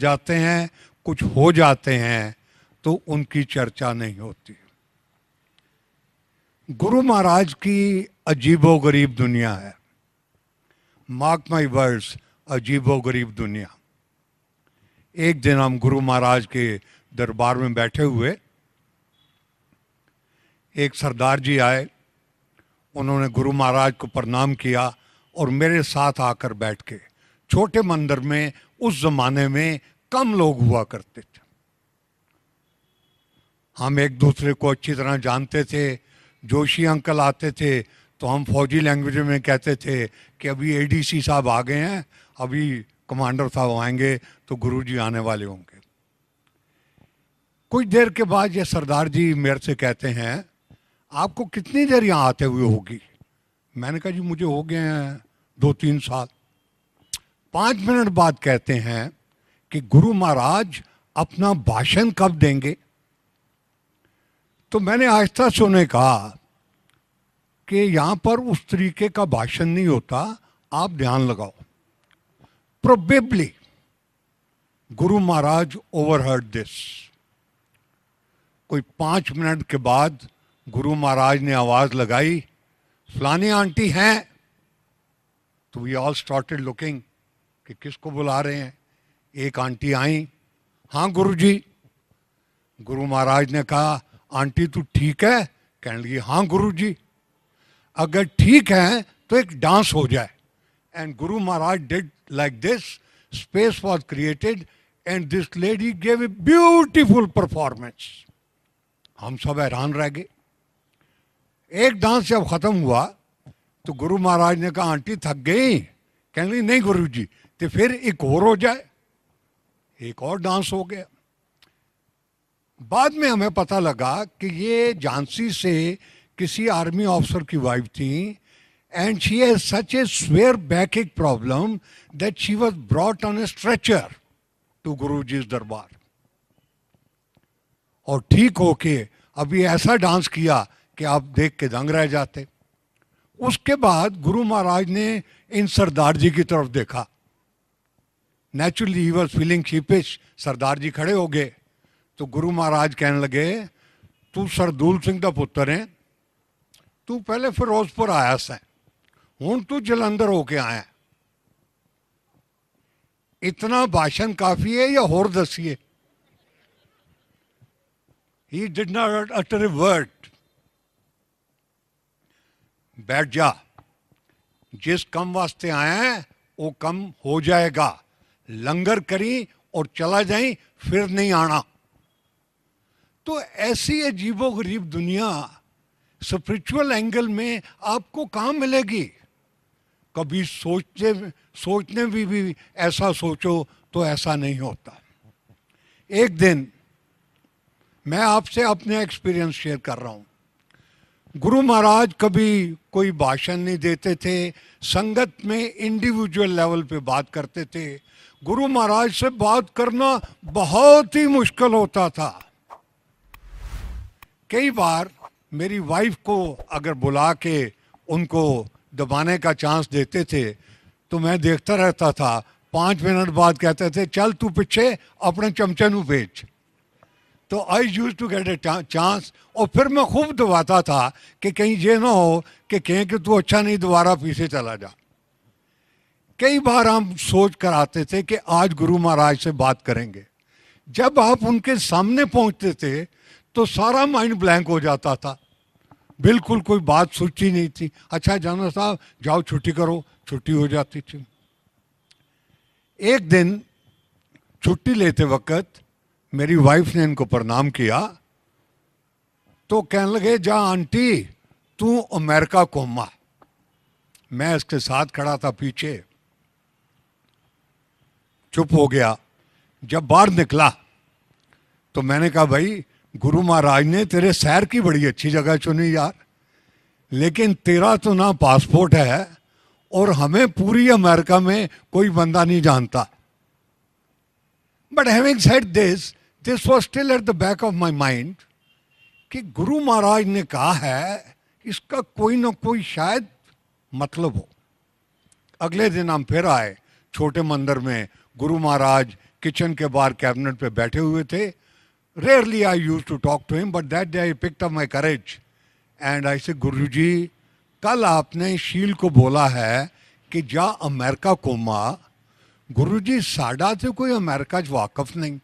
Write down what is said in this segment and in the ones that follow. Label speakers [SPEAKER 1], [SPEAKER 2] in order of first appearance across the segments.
[SPEAKER 1] जाते हैं कुछ हो जाते हैं तो उनकी चर्चा नहीं होती गुरु महाराज की अजीबो गरीब दुनिया है मार्क माई वर्ड्स अजीबो गरीब दुनिया एक दिन हम गुरु महाराज के दरबार में बैठे हुए एक सरदार जी आए उन्होंने गुरु महाराज को प्रणाम किया और मेरे साथ आकर बैठ के छोटे मंदिर में उस जमाने में कम लोग हुआ करते थे हम एक दूसरे को अच्छी तरह जानते थे जोशी अंकल आते थे तो हम फौजी लैंग्वेज में कहते थे कि अभी एडीसी साहब आ गए हैं अभी कमांडर साहब आएंगे तो गुरुजी आने वाले होंगे कुछ देर के बाद ये सरदार जी मेरे से कहते हैं आपको कितनी देर यहाँ आते हुए होगी मैंने कहा जी मुझे हो गए हैं दो तीन साल पांच मिनट बाद कहते हैं कि गुरु महाराज अपना भाषण कब देंगे तो मैंने आस्था से उन्हें कहा कि यहां पर उस तरीके का भाषण नहीं होता आप ध्यान लगाओ प्रोबेबली गुरु महाराज ओवरहर्ड दिस कोई पांच मिनट के बाद गुरु महाराज ने आवाज़ लगाई फलानी आंटी हैं तो वी ऑल स्टार्टेड लुकिंग कि किसको बुला रहे हैं एक आंटी आई हाँ गुरु जी गुरु महाराज ने कहा आंटी तू ठीक है कहने लगी हाँ गुरु जी अगर ठीक है तो एक डांस हो जाए and Guru Maharaj did like this space was created and this lady gave a beautiful performance हम सब हैरान रह गए एक डांस जब खत्म हुआ तो गुरु महाराज ने कहा आंटी थक गई कहने लगी नहीं गुरु जी तो फिर एक और हो जाए एक और डांस हो गया बाद में हमें पता लगा कि ये झांसी से किसी आर्मी ऑफिसर की वाइफ थी and and such a severe back एक problem that she was brought on a stretcher to Guru ji दरबार और ठीक होके अभी ऐसा डांस किया कि आप देख के दंग रह जाते उसके बाद गुरु महाराज ने इन सरदार जी की तरफ देखा नेचुरली ही was feeling sheepish Sardar ji खड़े हो गए तो गुरु महाराज कह लगे तू सरदूल सिंह का पुत्र है तू पहले फिरोजपुर आया स हूँ तू जलंधर होके आया इतना भाषण काफी है या होर दसीए ही did not utter a word बैठ जा जिस कम वास्ते आया है वो कम हो जाएगा लंगर करें और चला जाए फिर नहीं आना तो ऐसी अजीबो गरीब दुनिया स्पिरिचुअल एंगल में आपको कहाँ मिलेगी कभी सोचते सोचने भी, भी ऐसा सोचो तो ऐसा नहीं होता एक दिन मैं आपसे अपने एक्सपीरियंस शेयर कर रहा हूँ गुरु महाराज कभी कोई भाषण नहीं देते थे संगत में इंडिविजुअल लेवल पे बात करते थे गुरु महाराज से बात करना बहुत ही मुश्किल होता था कई बार मेरी वाइफ को अगर बुला के उनको दबाने का चांस देते थे तो मैं देखता रहता था पाँच मिनट बाद कहते थे चल तू पीछे अपने चमचे नु बेच तो I use to get a chance और फिर मैं खूब दबाता था कि कहीं ये ना हो कि कहें कि तू अच्छा नहीं दोबारा पीछे चला जा कई बार हम सोच कर आते थे कि आज गुरु महाराज से बात करेंगे जब आप उनके सामने पहुंचते थे तो सारा माइंड ब्लैंक हो जाता था बिल्कुल कोई बात सोची नहीं थी अच्छा जाना साहब जाओ छुट्टी करो छुट्टी हो जाती थी एक दिन छुट्टी लेते वक्त मेरी वाइफ ने इनको प्रणाम किया तो कहने लगे जा आंटी तू अमेरिका को मैं इसके साथ खड़ा था पीछे चुप हो गया जब बाहर निकला तो मैंने कहा भाई गुरु महाराज ने तेरे शहर की बड़ी अच्छी जगह चुनी यार लेकिन तेरा तो ना पासपोर्ट है और हमें पूरी अमेरिका में कोई बंदा नहीं जानता but having said this this was still at the back of my mind कि गुरु महाराज ने कहा है इसका कोई ना कोई शायद मतलब हो अगले दिन हम फिर आए छोटे मंदिर में गुरु महाराज किचन के बाहर कैबिनेट पे बैठे हुए थे rarely I use to talk to him but that day I pick my courage and I say Guru जी कल आपने शील को बोला है कि जा अमेरिका को मा गुरु जी साडा से कोई अमेरिका च वाकफ नहीं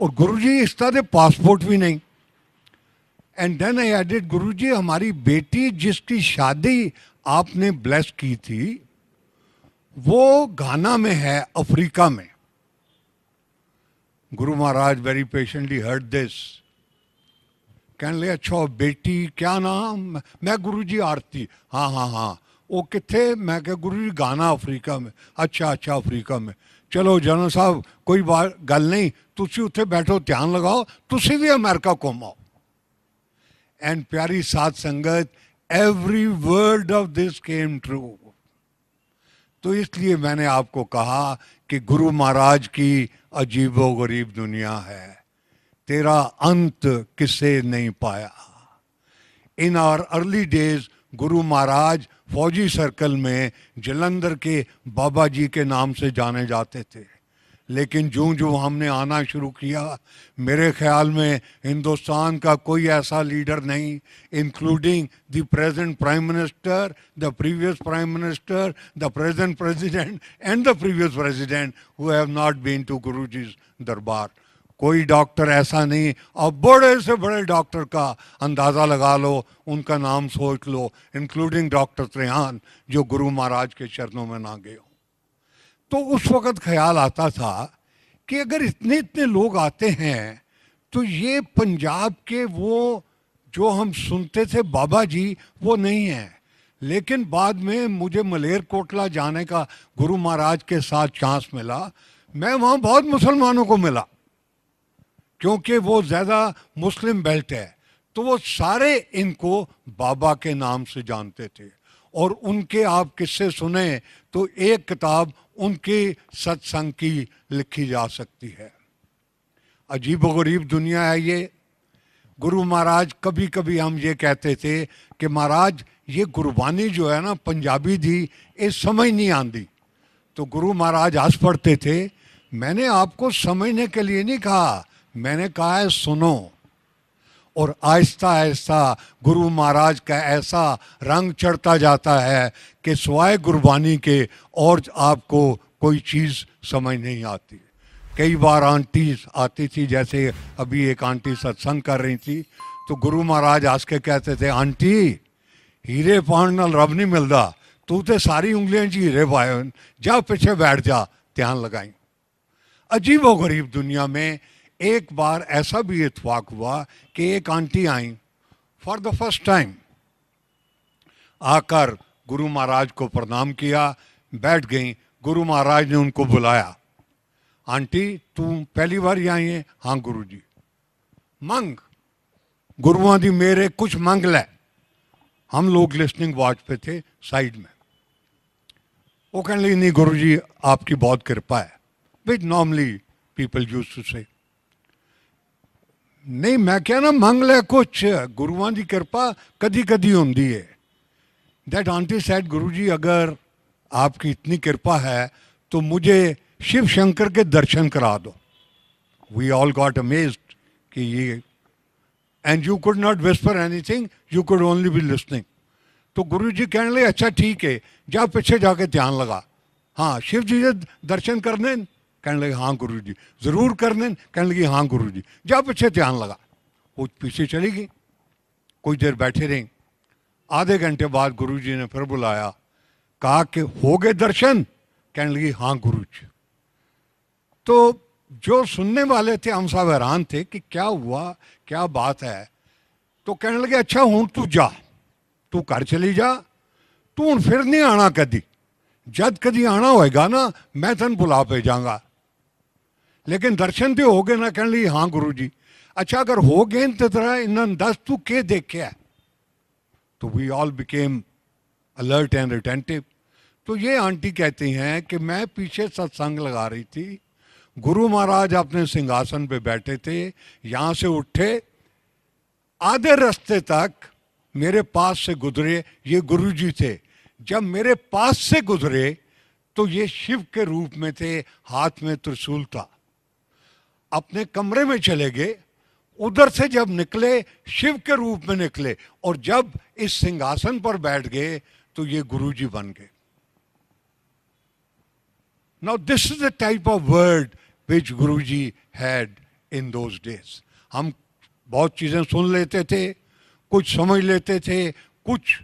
[SPEAKER 1] और गुरु जी इस तरह के पासपोर्ट भी नहीं एंड देन आई एडिट गुरु जी हमारी बेटी जिसकी शादी आपने ब्लेस की थी वो घाना में है अफ्रीका में Guru Maharaj very patiently heard this कहने लगे अच्छा बेटी क्या नाम मैं गुरु जी आरती हाँ हाँ हाँ वो कितने मैं क्या गुरु जी गाना अफ्रीका में अच्छा अच्छा अफ्रीका में चलो जनरल साहब कोई बात गल नहीं तुम उत्थे बैठो ध्यान लगाओ तुम भी अमेरिका घूम आओ एंड प्यारी सात संगत every word of this came true तो इसलिए मैंने आपको कहा कि गुरु महाराज की अजीबो गरीब दुनिया है तेरा अंत किसे नहीं पाया इन आवर अर्ली डेज गुरु महाराज फौजी सर्कल में जलंधर के बाबा जी के नाम से जाने जाते थे लेकिन जो जो हमने आना शुरू किया मेरे ख्याल में हिंदुस्तान का कोई ऐसा लीडर नहीं including the present prime minister the previous prime minister the present president and the previous president who have not been to Guru darbar कोई डॉक्टर ऐसा नहीं अब बड़े से बड़े डॉक्टर का अंदाज़ा लगा लो उनका नाम सोच लो इंक्लूडिंग डॉक्टर त्रेहान जो गुरु महाराज के चरणों में ना गए हो तो उस वक़्त ख्याल आता था कि अगर इतने इतने लोग आते हैं तो ये पंजाब के वो जो हम सुनते थे बाबा जी वो नहीं है लेकिन बाद में मुझे मलेर कोटला जाने का गुरु महाराज के साथ चांस मिला मैं वहाँ बहुत मुसलमानों को मिला क्योंकि वो ज़्यादा मुस्लिम बेल्ट है तो वो सारे इनको बाबा के नाम से जानते थे और उनके आप किस्से सुने तो एक किताब उनके सत्संग की लिखी जा सकती है अजीब गरीब दुनिया है ये गुरु महाराज कभी कभी हम ये कहते थे कि महाराज ये गुरबानी जो है ना पंजाबी थी ये समझ नहीं आती तो गुरु महाराज हंस पढ़ते थे मैंने आपको समझने के लिए नहीं कहा मैंने कहा है सुनो और आहिस्ता आहिस्ता गुरु महाराज का ऐसा रंग चढ़ता जाता है कि सवाए गुरबानी के और आपको कोई चीज़ समझ नहीं आती कई बार आंटी आती थी जैसे अभी एक आंटी सत्संग कर रही थी तो गुरु महाराज आज के कहते थे आंटी हीरे पाण नाल रब नहीं मिलता तू तो सारी ਉਂਗਲੀਆਂ जी हीरे पाए जा पीछे बैठ जा ध्यान लगाई अजीबो गरीब दुनिया में एक बार ऐसा भी इतफाक हुआ कि एक आंटी आई फॉर द फर्स्ट टाइम आकर गुरु महाराज को प्रणाम किया बैठ गई गुरु महाराज ने उनको बुलाया आंटी तू पहली बार आई है हाँ गुरु जी मंग गुरुआ दी मेरे कुछ मंग लै हम लोग लिस्निंग वॉच पे थे साइड में वो कहने लगी नहीं गुरु जी आपकी बहुत कृपा है which normally people use to say नहीं मैं क्या ना मंग लिया कुछ गुरुआ की कृपा कदी ਕਦੀ होंगी है दैट आंटी गुरु जी अगर आपकी इतनी कृपा है तो मुझे शिव शंकर के दर्शन करा दो वी ऑल गॉट अमेज कि ये and you could not whisper thing you could only be listening तो गुरु जी कहने लगे अच्छा ठीक है जा पीछे जाके ध्यान लगा हाँ शिव जी के दर्शन करने कहने लगे हाँ गुरु जी ज़रूर कर करने कहने लगी हाँ गुरु जी जा पीछे ध्यान लगा वो पीछे चली गई कुछ देर बैठे रहे आधे घंटे बाद गुरु जी ने फिर बुलाया कहा कि हो गए दर्शन कहने लगी हाँ गुरु जी तो जो सुनने वाले थे हम सब हैरान थे कि क्या हुआ क्या बात है तो कहने लगे अच्छा हूँ तू जा तू घर चली जा तू हूँ फिर नहीं आना कदी जब कभी आना होएगा ना मैं तेन बुला पे जाऊंगा लेकिन दर्शन तो हो गए ना कह ली हाँ गुरु जी अच्छा अगर हो गए तो तरह इन्होंने दस तू के देखे है तो we all became alert and attentive तो ये आंटी कहती हैं कि मैं पीछे सत्संग लगा रही थी गुरु महाराज अपने सिंहासन पे बैठे थे यहाँ से उठे आधे रास्ते तक मेरे पास से गुजरे ये गुरु जी थे जब मेरे पास से गुजरे तो ये शिव के रूप में थे हाथ में त्रिशूल था अपने कमरे में चले गए उधर से जब निकले शिव के रूप में निकले और जब इस सिंहासन पर बैठ गए तो ये गुरुजी बन गए now this is the type of word which Guruji had in those days हम बहुत चीज़ें सुन लेते थे कुछ समझ लेते थे कुछ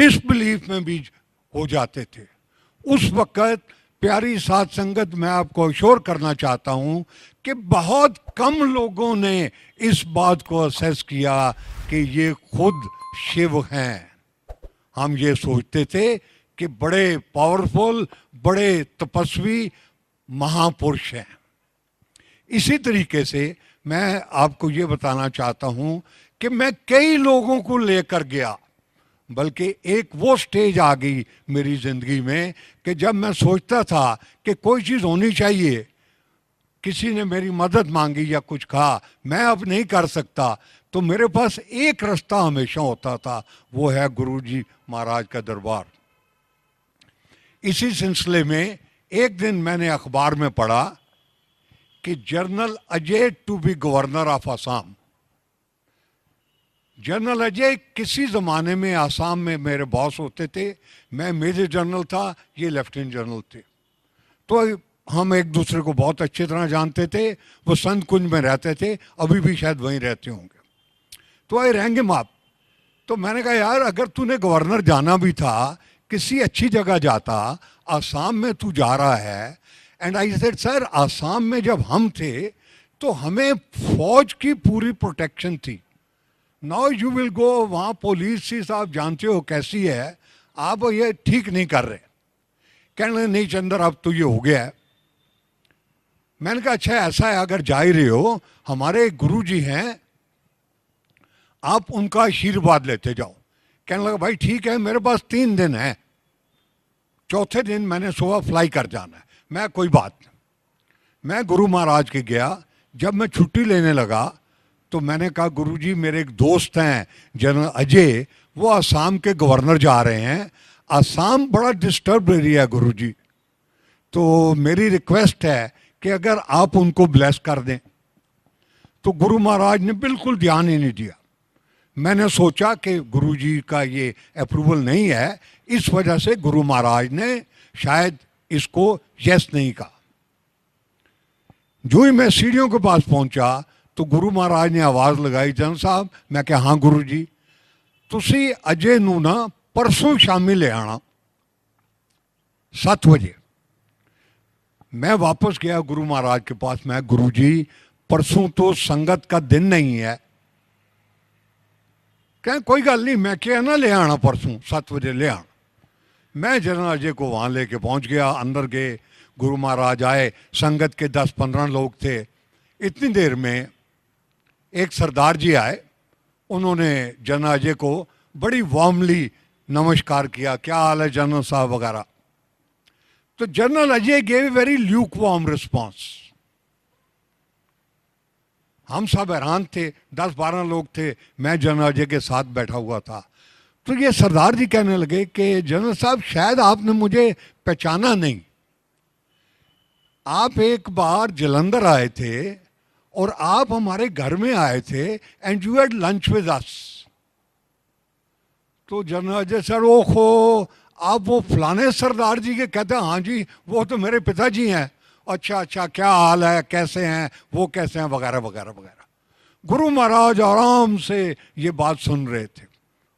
[SPEAKER 1] डिसबिलीफ में भी हो जाते थे उस वक़्त प्यारी सात संगत मैं आपको शोर करना चाहता हूं कि बहुत कम लोगों ने इस बात को असेस किया कि ये खुद शिव हैं हम ये सोचते थे कि बड़े पावरफुल बड़े तपस्वी महापुरुष हैं इसी तरीके से मैं आपको ये बताना चाहता हूं कि मैं कई लोगों को लेकर गया बल्कि एक वो स्टेज आ गई मेरी ज़िंदगी में कि जब मैं सोचता था कि कोई चीज़ होनी चाहिए किसी ने मेरी मदद मांगी या कुछ कहा मैं अब नहीं कर सकता तो मेरे पास एक रास्ता हमेशा होता था वो है गुरु जी महाराज का दरबार इसी सिलसिले में एक दिन मैंने अखबार में पढ़ा कि general Ajay to be governor of Assam general Ajay किसी ज़माने में आसाम में मेरे बॉस होते थे मैं मेजर जनरल था ये लेफ्टिनेंट जनरल थे तो हम एक दूसरे को बहुत अच्छी तरह जानते थे वो संत कुंज में रहते थे अभी भी शायद वहीं रहते होंगे तो आई रहेंगे माप तो मैंने कहा यार अगर तूने गवर्नर जाना भी था किसी अच्छी जगह जाता आसाम में तू जा रहा है and I said sir Assam में जब हम थे तो हमें फौज की पूरी प्रोटेक्शन थी नाउ यू विल गो वहाँ पुलिस आप जानते हो कैसी है आप ये ठीक नहीं कर रहे कहने नहीं चंद्र अब तो ये हो गया है मैंने कहा अच्छा ऐसा है अगर जा ही रहे हो हमारे गुरु जी हैं आप उनका आशीर्वाद लेते जाओ कहने लगा भाई ठीक है मेरे पास तीन दिन है चौथे दिन मैंने सुबह फ्लाई कर जाना है मैं कोई बात नहीं मैं गुरु महाराज के गया जब मैं छुट्टी लेने लगा तो मैंने कहा गुरुजी मेरे एक दोस्त हैं जनरल अजय वो आसाम के गवर्नर जा रहे हैं आसाम बड़ा डिस्टर्ब एरिया है गुरु जी तो मेरी रिक्वेस्ट है कि अगर आप उनको ब्लेस कर दें तो गुरु महाराज ने बिल्कुल ध्यान ही नहीं दिया मैंने सोचा कि गुरु जी का ये अप्रूवल नहीं है इस वजह से गुरु महाराज ने शायद इसको यस नहीं कहा जो ही मैं सीढ़ियों के पास पहुंचा तो गुरु महाराज ने आवाज़ लगाई जन साहब मैं क्या हाँ गुरु जी ती अजय ना परसों शामी ले आना सत बजे मैं वापस गया गुरु महाराज के पास मैं गुरु जी परसों तो संगत का दिन नहीं है कह कोई गल नहीं मैं क्या ना ले आना परसों सत बजे ले आना मैं जना अजय को वहाँ लेके पहुँच गया अंदर गए गुरु महाराज आए संगत के दस पंद्रह लोग थे इतनी देर में एक सरदार जी आए उन्होंने जनाजे को बड़ी वार्मली नमस्कार किया क्या हाल है जनरल साहब वगैरह तो general Ajay gave very lukewarm response हम सब हैरान थे दस बारह लोग थे मैं जनरल अजय के साथ बैठा हुआ था तो ये सरदार जी कहने लगे कि जनरल साहब शायद आपने मुझे पहचाना नहीं आप एक बार जलंधर आए थे और आप हमारे घर में आए थे and you had lunch with us तो जनरल अजय सर ओ खो आप वो फलाने सरदार जी के कहते हैं हाँ जी वो तो मेरे पिताजी हैं अच्छा अच्छा क्या हाल है कैसे हैं वो कैसे हैं वगैरह वगैरह वगैरह गुरु महाराज आराम से ये बात सुन रहे थे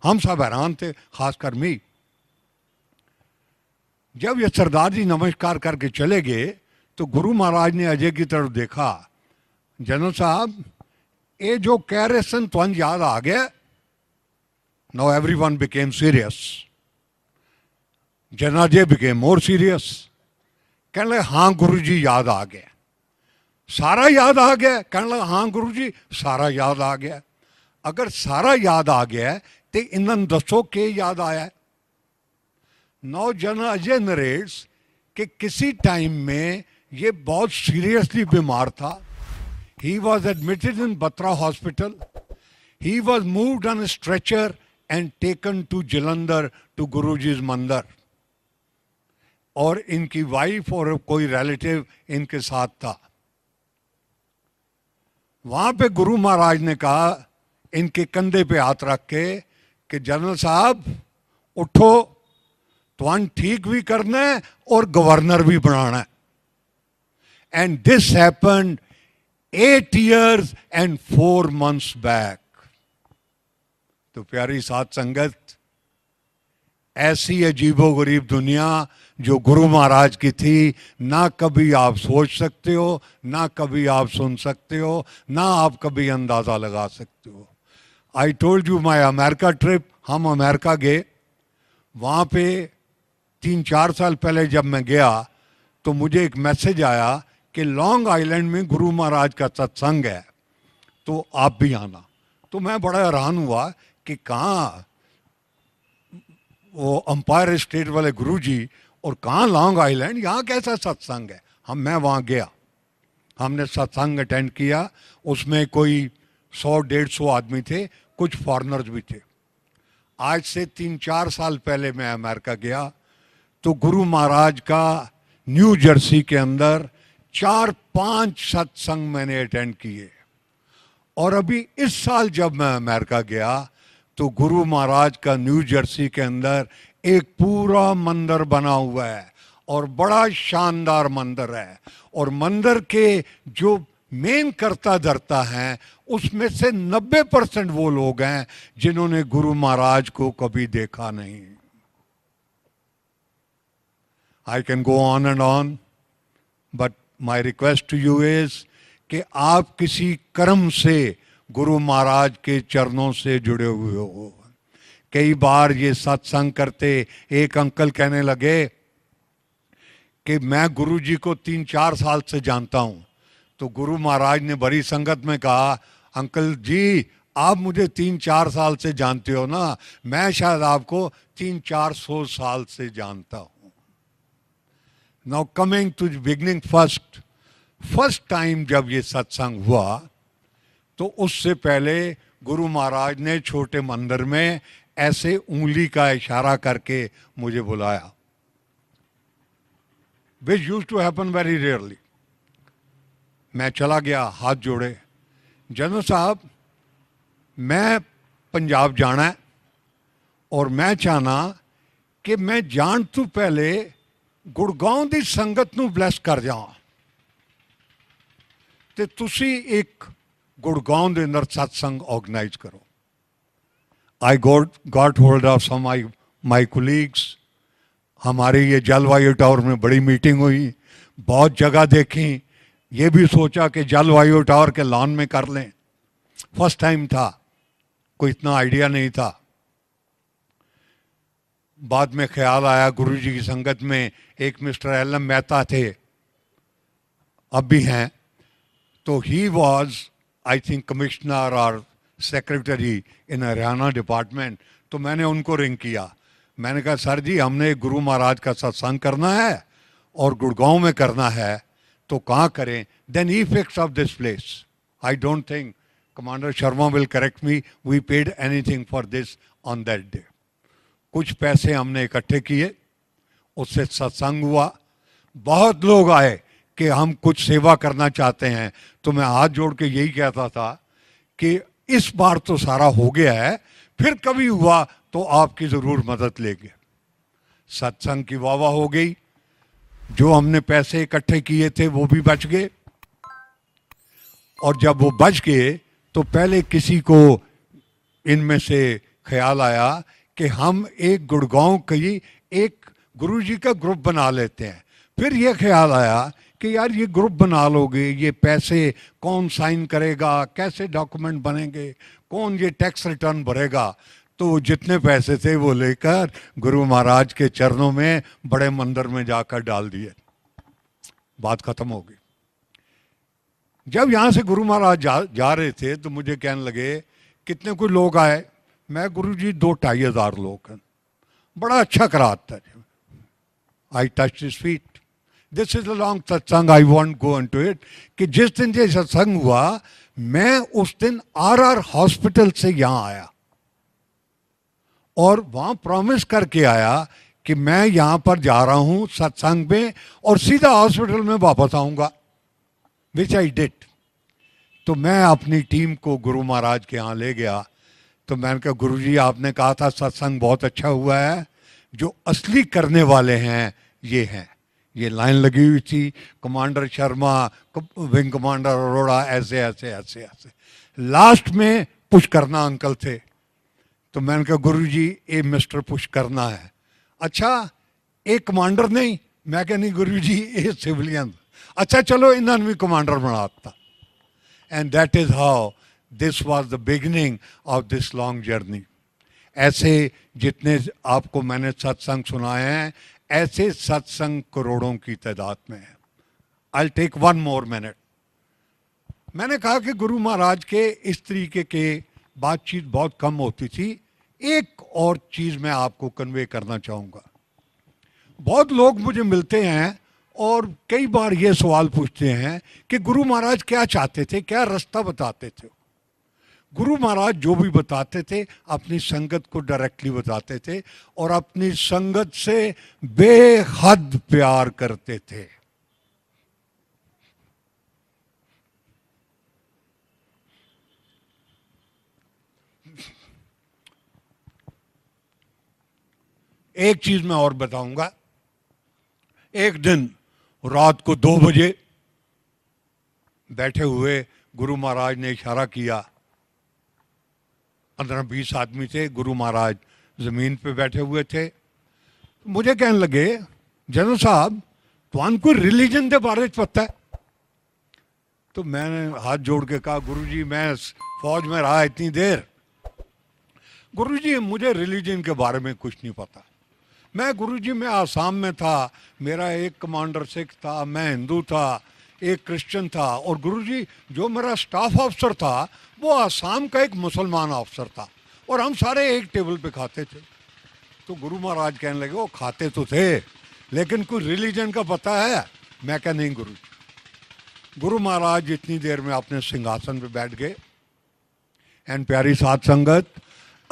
[SPEAKER 1] हम सब हैरान थे खासकर मी जब ये सरदार जी नमस्कार करके चले गए तो गुरु महाराज ने अजय की तरफ देखा जनरल साहब ये जो कह रहे सन तुम याद आ गया no every one became serious general J became more serious कह लगे हाँ गुरु जी याद आ गया सारा याद आ गया कह लगे हाँ गुरु जी सारा याद आ गया अगर सारा याद आ गया तो इन्होंने दसो के याद आया नौ जन अजय नरेट्स कि किसी टाइम में ये बहुत सीरियसली बीमार था He was admitted in Batra hospital. He was moved on a stretcher and taken to Jalandhar to Guruji's mandir. aur inki wife aur koi relative inke sath tha वहां पे गुरु महाराज ने कहा इनके कंधे पे हाथ रख के कि जनरल साहब उठो तुम ठीक भी करना है और गवर्नर भी बनाना है and this happened eight years and four months back तो प्यारी सात संगत ऐसी अजीबो गरीब दुनिया जो गुरु महाराज की थी ना कभी आप सोच सकते हो ना कभी आप सुन सकते हो ना आप कभी अंदाज़ा लगा सकते हो I told you my America trip हम अमेरिका गए वहाँ पे तीन चार साल पहले जब मैं गया तो मुझे एक मैसेज आया कि लॉन्ग आइलैंड में गुरु महाराज का सत्संग है तो आप भी आना तो मैं बड़ा हैरान हुआ कि कहाँ वो अंपायर स्टेट वाले गुरु जी और कहाँ लॉन्ग आइलैंड यहाँ कैसा सत्संग है हम मैं वहाँ गया हमने सत्संग अटेंड किया उसमें कोई सौ डेढ़ सौ आदमी थे कुछ फॉरनर्स भी थे आज से तीन चार साल पहले मैं अमेरिका गया तो गुरु महाराज का न्यू जर्सी के अंदर चार पांच सत्संग मैंने अटेंड किए और अभी इस साल जब मैं अमेरिका गया तो गुरु महाराज का न्यू जर्सी के अंदर एक पूरा मंदिर बना हुआ है और बड़ा शानदार मंदिर है और मंदिर के जो मेन करता धरता है उसमें से 90 परसेंट वो लोग हैं जिन्होंने गुरु महाराज को कभी देखा नहीं I can go on and on but my request to you is कि आप किसी कर्म से गुरु महाराज के चरणों से जुड़े हुए हो कई बार ये सत्संग करते एक अंकल कहने लगे कि मैं गुरु जी को तीन चार साल से जानता हूं तो गुरु महाराज ने बड़ी संगत में कहा अंकल जी आप मुझे तीन चार साल से जानते हो ना मैं शायद आपको तीन चार सौ साल से जानता हूं now coming to beginning first first time जब ये सत्संग हुआ तो उससे पहले गुरु महाराज ने छोटे मंदिर में ऐसे उंगली का इशारा करके मुझे बुलाया which use to happen very rarely मैं चला गया हाथ जोड़े जनरल साहब मैं पंजाब जाना है और मैं चाहना कि मैं जान तो पहले गुड़गांव की संगत को ब्लैस कर जावा तो एक गुड़गांव के अंदर सत्संग ਸਤਸੰਗ करो I got got hold of some I my colleagues हमारे ये जलवायु टावर में बड़ी मीटिंग हुई बहुत जगह देखी ये भी सोचा कि जलवायु टावर के लॉन में कर लें फर्स्ट टाइम था कोई इतना आइडिया नहीं था बाद में ख्याल आया गुरुजी की संगत में एक मिस्टर एलम मेहता थे अब भी हैं तो he was I think commissioner और सेक्रेटरी इन हरियाणा डिपार्टमेंट तो मैंने उनको रिंग किया मैंने कहा सर जी हमने गुरु महाराज का सत्संग करना है और गुड़गांव में करना है तो कहाँ करें then he fix of this place I don't think commander Sharma will correct me we paid anything for this on that day कुछ पैसे हमने इकट्ठे किए उससे सत्संग हुआ बहुत लोग आए कि हम कुछ सेवा करना चाहते हैं तो मैं हाथ जोड़ के यही कहता था कि इस बार तो सारा हो गया है फिर कभी हुआ तो आपकी ज़रूर मदद लेंगे सत्संग की वाह हो गई जो हमने पैसे इकट्ठे किए थे वो भी बच गए और जब वो बच गए तो पहले किसी को इनमें से ख्याल आया कि हम एक गुड़गांव की एक गुरुजी का ग्रुप बना लेते हैं फिर ये ख्याल आया कि यार ये ग्रुप बना लोगे ये पैसे कौन साइन करेगा कैसे डॉक्यूमेंट बनेंगे कौन ये टैक्स रिटर्न भरेगा तो जितने पैसे थे वो लेकर गुरु महाराज के चरणों में बड़े मंदिर में जाकर डाल दिए बात खत्म हो गई जब यहाँ से गुरु महाराज जा, जा रहे थे तो मुझे कहने लगे कितने कोई लोग आए मैं गुरु जी दो ढाई हजार लोग हैं बड़ा अच्छा कराता ji I touch sweet feet this is a long satsang I want go in to it कि जिस दिन ये सत्संग हुआ मैं उस दिन आर आर हॉस्पिटल से यहाँ आया और वहाँ प्रॉमिस करके आया कि मैं यहाँ पर जा रहा हूँ सत्संग में और सीधा हॉस्पिटल में वापस आऊँगा विच आई डिट तो मैं अपनी टीम को गुरु महाराज के यहाँ ले गया तो मैंने कहा गुरु जी आपने कहा था सत्संग बहुत अच्छा हुआ है जो असली करने वाले हैं ये हैं ये लाइन लगी हुई थी commander Sharma wing commander Arora ऐसे ऐसे ऐसे ऐसे लास्ट में पुश करना अंकल थे तो मैंने कहा गुरु जी ये मिस्टर पुश करना है अच्छा ये कमांडर नहीं मैं कह नहीं गुरु जी ये सिविलियन अच्छा चलो इन्होंने भी कमांडर बना and that is how this was the beginning of this long journey ऐसे जितने आपको मैंने सत्संग सुनाए हैं ऐसे सत्संग करोड़ों की तादाद में है I take one more minute मैंने कहा कि गुरु महाराज के इस तरीके के बातचीत बहुत कम होती थी एक और चीज़ मैं आपको कन्वे करना चाहूंगा बहुत लोग मुझे मिलते हैं और कई बार ये सवाल पूछते हैं कि गुरु महाराज क्या चाहते थे क्या रास्ता बताते थे गुरु महाराज जो भी बताते थे अपनी संगत को डायरेक्टली बताते थे और अपनी संगत से बेहद प्यार करते थे एक चीज मैं और बताऊंगा एक दिन रात को दो बजे बैठे हुए गुरु महाराज ने इशारा किया पंद्रह बीस आदमी थे गुरु महाराज ज़मीन पे बैठे हुए थे मुझे कहने लगे जनरल साहब तो को रिलीजन के बारे पता है तो मैंने हाथ जोड़ के कहा गुरु जी मैं फौज में रहा इतनी देर गुरु जी मुझे रिलीजन के बारे में कुछ नहीं पता मैं गुरु जी मैं आसाम में था मेरा एक कमांडर सिख था मैं हिंदू था एक क्रिश्चियन था और गुरु जी जो मेरा स्टाफ ऑफिसर था वो आसाम का एक मुसलमान अफसर था और हम सारे एक टेबल पे खाते थे तो गुरु महाराज कहने लगे वो खाते तो थे लेकिन कुछ रिलीजन का पता है मैं क्या नहीं गुरु गुरु महाराज इतनी देर में अपने सिंहासन पे बैठ गए एंड प्यारी सात संगत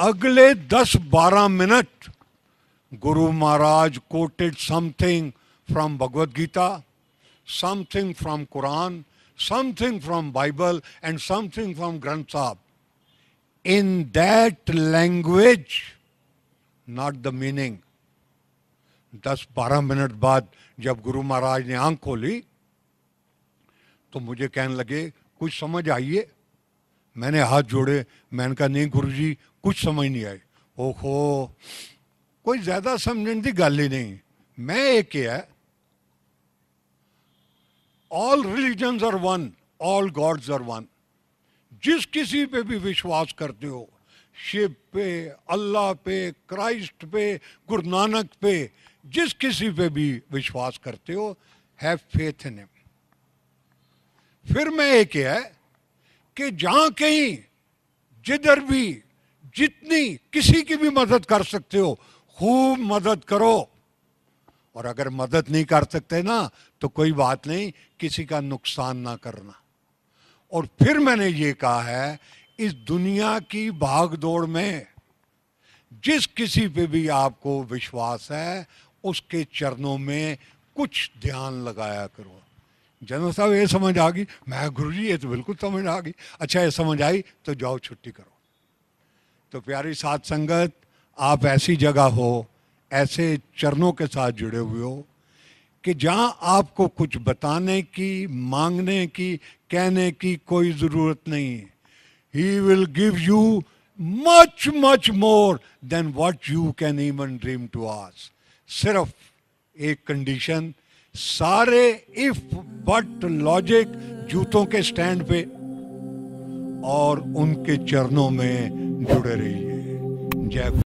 [SPEAKER 1] अगले दस बारह minute Guru Maharaj quoted something from Bhagavad Gita something from Quran something from Bible and something from Granth Sahib. In that language, not the meaning. 10-12 minute बाद जब गुरु महाराज ने आंख खोली तो मुझे कहने लगे कुछ समझ आइए मैंने हाथ जोड़े मैंने कहा नहीं गुरु जी कुछ समझ नहीं आई ओहो कोई ज़्यादा समझने की गल ही नहीं मैं एक है all religion are one all gods are one जिस किसी पे भी विश्वास करते हो शिव पे अल्लाह पे क्राइस्ट पे गुरु नानक पे जिस किसी पे भी विश्वास करते हो हैव फेथ इन हिम फिर मैं क्या है कि जहां कहीं जिधर भी जितनी किसी की भी मदद कर सकते हो खूब मदद करो और अगर मदद नहीं कर सकते ना तो कोई बात नहीं किसी का नुकसान ना करना और फिर मैंने ये कहा है इस दुनिया की भागदौड़ में जिस किसी पे भी आपको विश्वास है उसके चरणों में कुछ ध्यान लगाया करो जनरल साहब ये समझ आ गई मैं गुरु जी ये तो बिल्कुल समझ आ गई अच्छा ये समझ आई तो जाओ छुट्टी करो तो प्यारी सात संगत आप ऐसी जगह हो ऐसे चरणों के साथ जुड़े हुए हो कि जहां आपको कुछ बताने की मांगने की कहने की कोई जरूरत नहीं है he will give you much much more than what you can even dream to ask सिर्फ एक कंडीशन सारे इफ बट लॉजिक जूतों के स्टैंड पे और उनके चरणों में जुड़े रहिए जय